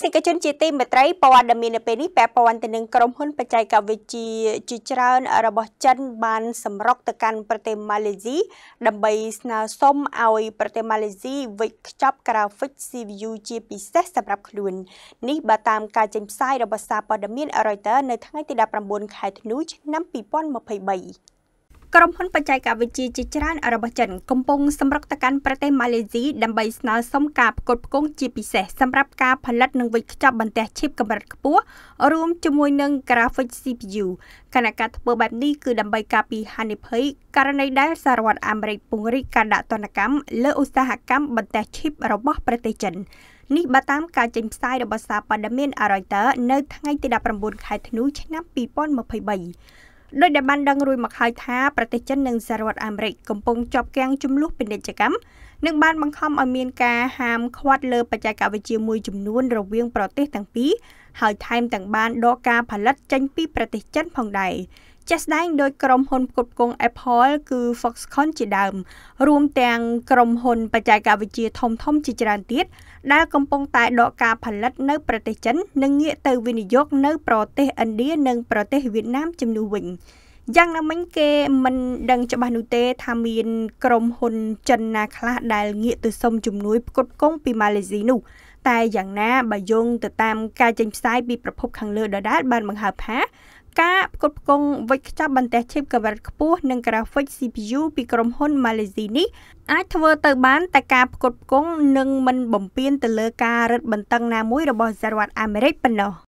ស្និកជនជាទីមេត្រីព័ត៌មាននៅពេលនេះពាក់ព័ន្ធទៅនឹងក្រុមហ៊ុនបច្ចេកវិទ្យាជាច្រើនរបស់ចិនបានសម្រុកទៅកាន់ប្រទេសម៉ាឡេស៊ីដើម្បីស្នើសុំឲ្យប្រទេសម៉ាឡេស៊ីវិច្ចខ្ចប់ graphic CPU ជាពិសេសសម្រាប់ខ្លួននេះបើតាមការចេញផ្សាយរបស់សារព័ត៌មាន Reuters នៅថ្ងៃទី19ខែធ្នូឆ្នាំ2023ក្រុមហ៊ុនបច្ចេកវិទ្យាជាច្រើនរបស់ចិនកំពុងសម្រុកទៅកាន់ប្រទេសម៉ាឡេស៊ីដើម្បីស្នើសុំការផ្គត់ផ្គង់ជាពិសេសសម្រាប់ការផលិតនិងវេចខ្ចប់បន្ទះឈីបកម្រិតខ្ពស់រួមជាមួយនឹង graphic CPU គណៈការធ្វើបែបនេះគឺដើម្បីការពារហានិភ័យករណីដែលសាររដ្ឋអាមេរិកពង្រីកការដាក់ទណ្ឌកម្មលើឧស្សាហកម្មបន្ទះឈីបរបស់ប្រទេសចិននេះបើតាមការចេញផ្សាយរបស់សារព័ត៌មាន Reuters នៅថ្ងៃទី19ខែធ្នូឆ្នាំ2023ដោយដែលបានដឹងរួចមកហើយថាប្រទេសចិននិងសហរដ្ឋអាមេរិកកំពុងជាប់គាំងចំនួនពាណិជ្ជកម្មនិងបានបង្ខំឲ្យមានការហាមឃាត់លើបច្ចេកវិទ្យាមួយចំនួនរវាងប្រទេសទាំងពីរហើយថែមទាំងបានដកការផលិតចេញពីប្រទេសចិនផងដែរជាក់ស្ដែងដោយក្រុមហ៊ុនផ្គត់ផ្គង់ Apple គឺ Foxconn ជាដើមរួមទាំងក្រុមហ៊ុនបច្ចេកវិទ្យាធំៗជាច្រើនទៀតដែលកំពុងតែដកការផលិតនៅ ប្រទេសចិននិងងាកទៅវិនិយោគនៅប្រទេសឥណ្ឌានិងប្រទេសវៀតណាមជំនួសវិញ។យ៉ាងណាមិញគេមិនដឹងច្បាស់នោះទេថាមានក្រុមហ៊ុនចិនណាខ្លះដែលងាកទៅសុំជំនួយផ្គត់ផ្គង់ពីម៉ាឡេស៊ីនោះ តែយ៉ាងណាបើយោងទៅតាមការចេញផ្សាយពីប្រភពខាងលើដដែលបានបង្ហើបថាការផ្គត់ផ្គង់វិច្ចខ្ចប់បន្ទះឈីបកម្រិតខ្ពស់និង graphic CPU ពីក្រុមហ៊ុន Malaysia នេះអាចធ្វើទៅបានតែការផ្គត់ផ្គង់នឹងមិនបំពេញទៅលើការរឹតបន្តឹងណាមួយរបស់សហរដ្ឋអាមេរិកប៉ុណ្ណោះ។